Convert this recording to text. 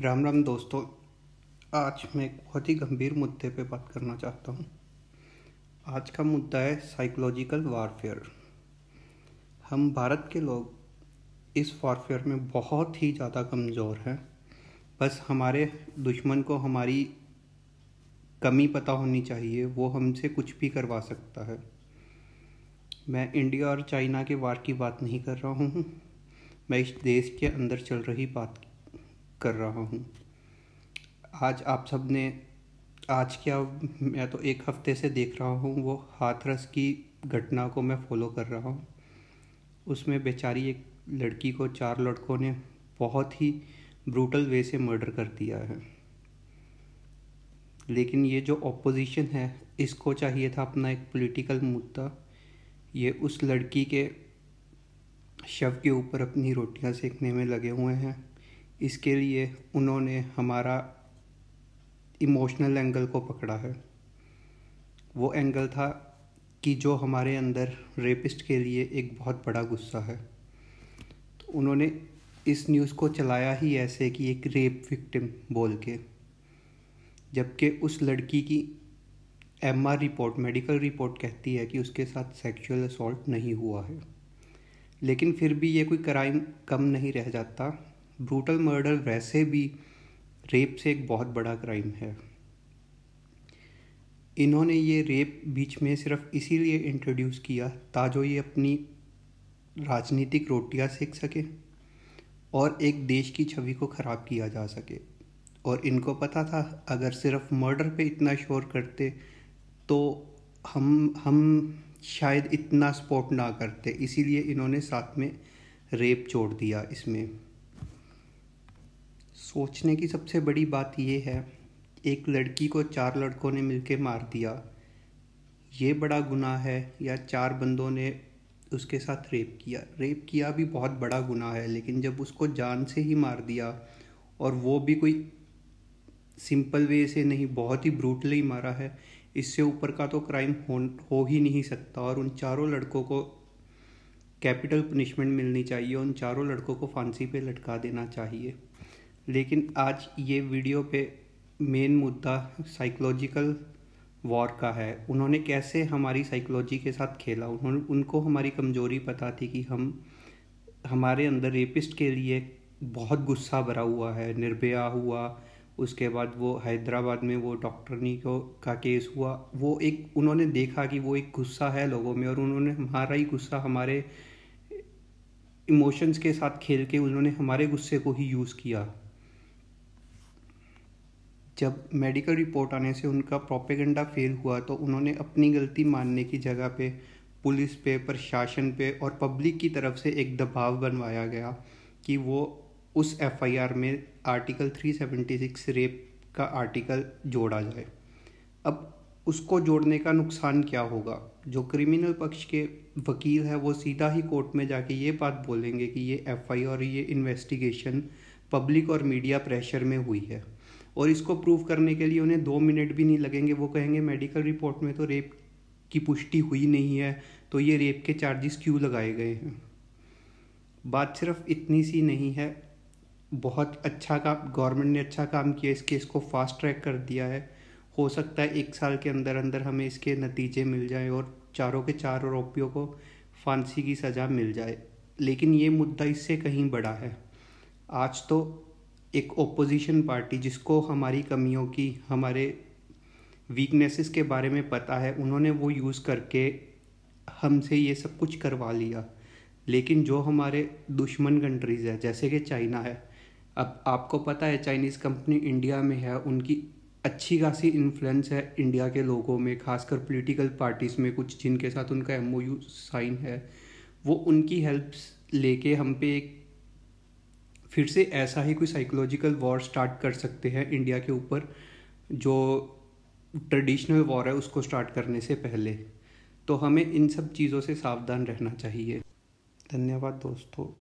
राम राम दोस्तों आज मैं एक बहुत ही गंभीर मुद्दे पर बात करना चाहता हूँ आज का मुद्दा है साइकोलॉजिकल वारफेयर हम भारत के लोग इस वारफेयर में बहुत ही ज़्यादा कमज़ोर हैं बस हमारे दुश्मन को हमारी कमी पता होनी चाहिए वो हमसे कुछ भी करवा सकता है मैं इंडिया और चाइना के वार की बात नहीं कर रहा हूँ मैं इस देश के अंदर चल रही बात कर रहा हूँ आज आप सब ने आज क्या मैं तो एक हफ्ते से देख रहा हूँ वो हाथरस की घटना को मैं फॉलो कर रहा हूँ उसमें बेचारी एक लड़की को चार लड़कों ने बहुत ही ब्रूटल वे से मर्डर कर दिया है लेकिन ये जो ऑपोजिशन है इसको चाहिए था अपना एक पॉलिटिकल मुद्दा ये उस लड़की के शव के ऊपर अपनी रोटियां सेकने में लगे हुए हैं इसके लिए उन्होंने हमारा इमोशनल एंगल को पकड़ा है वो एंगल था कि जो हमारे अंदर रेपिस्ट के लिए एक बहुत बड़ा गुस्सा है तो उन्होंने इस न्यूज़ को चलाया ही ऐसे कि एक रेप विक्टिम बोल के जबकि उस लड़की की M R report medical report कहती है कि उसके साथ सेक्सुअल असोल्ट नहीं हुआ है लेकिन फिर भी ये कोई क्राइम कम नहीं रह जाता ब्रूटल मर्डर वैसे भी रेप से एक बहुत बड़ा क्राइम है इन्होंने ये रेप बीच में सिर्फ इसीलिए इंट्रोड्यूस किया ताजो ये अपनी राजनीतिक रोटियां सेक सके और एक देश की छवि को ख़राब किया जा सके और इनको पता था अगर सिर्फ मर्डर पे इतना शोर करते तो हम हम शायद इतना सपोर्ट ना करते इसीलिए इन्होंने साथ में रेप छोड़ दिया इसमें सोचने की सबसे बड़ी बात यह है एक लड़की को चार लड़कों ने मिलकर मार दिया ये बड़ा गुनाह है या चार बंदों ने उसके साथ रेप किया रेप किया भी बहुत बड़ा गुनाह है लेकिन जब उसको जान से ही मार दिया और वो भी कोई सिंपल वे से नहीं बहुत ही ब्रूटली मारा है इससे ऊपर का तो क्राइम हो हो ही नहीं सकता और उन चारों लड़कों को कैपिटल पनिशमेंट मिलनी चाहिए उन चारों लड़कों को फांसी पे लटका देना चाहिए लेकिन आज ये वीडियो पे मेन मुद्दा साइकोलॉजिकल वॉर का है उन्होंने कैसे हमारी साइकोलॉजी के साथ खेला उन्होंने उनको हमारी कमजोरी पता थी कि हम हमारे अंदर रेपिस्ट के लिए बहुत गुस्सा भरा हुआ है निर्भया हुआ उसके बाद वो हैदराबाद में वो डॉक्टरनी को का केस हुआ वो एक उन्होंने देखा कि वो एक गुस्सा है लोगों में और उन्होंने हमारा ही गुस्सा हमारे इमोशंस के साथ खेल के उन्होंने हमारे गुस्से को ही यूज़ किया जब मेडिकल रिपोर्ट आने से उनका प्रोपेगेंडा फेल हुआ तो उन्होंने अपनी गलती मानने की जगह पे पुलिस पे प्रशासन पे और पब्लिक की तरफ से एक दबाव बनवाया गया कि वो उस एफआईआर में आर्टिकल 376 रेप का आर्टिकल जोड़ा जाए अब उसको जोड़ने का नुकसान क्या होगा जो क्रिमिनल पक्ष के वकील है वो सीधा ही कोर्ट में जाके ये बात बोलेंगे कि ये एफआईआर और ये इन्वेस्टिगेशन पब्लिक और मीडिया प्रेशर में हुई है और इसको प्रूव करने के लिए उन्हें दो मिनट भी नहीं लगेंगे वो कहेंगे मेडिकल रिपोर्ट में तो रेप की पुष्टि हुई नहीं है तो ये रेप के चार्जेस क्यों लगाए गए हैं बात सिर्फ इतनी सी नहीं है बहुत अच्छा काम गवर्नमेंट ने अच्छा काम किया इस केस को फास्ट ट्रैक कर दिया है हो सकता है एक साल के अंदर अंदर हमें इसके नतीजे मिल जाए और चारों के चार आरोपियों को फांसी की सज़ा मिल जाए लेकिन ये मुद्दा इससे कहीं बड़ा है आज तो एक ओपोजिशन पार्टी जिसको हमारी कमियों की हमारे वीकनेसेस के बारे में पता है उन्होंने वो यूज़ करके हमसे ये सब कुछ करवा लिया लेकिन जो हमारे दुश्मन कंट्रीज़ है जैसे कि चाइना है अब आपको पता है चाइनीज़ कंपनी इंडिया में है उनकी अच्छी खासी इन्फ्लुएंस है इंडिया के लोगों में खासकर पॉलिटिकल पार्टीज़ में कुछ जिनके साथ उनका एम साइन है वो उनकी हेल्प्स लेके हम पे एक फिर से ऐसा ही कोई साइकोलॉजिकल वॉर स्टार्ट कर सकते हैं इंडिया के ऊपर जो ट्रेडिशनल वॉर है उसको स्टार्ट करने से पहले तो हमें इन सब चीज़ों से सावधान रहना चाहिए धन्यवाद दोस्तों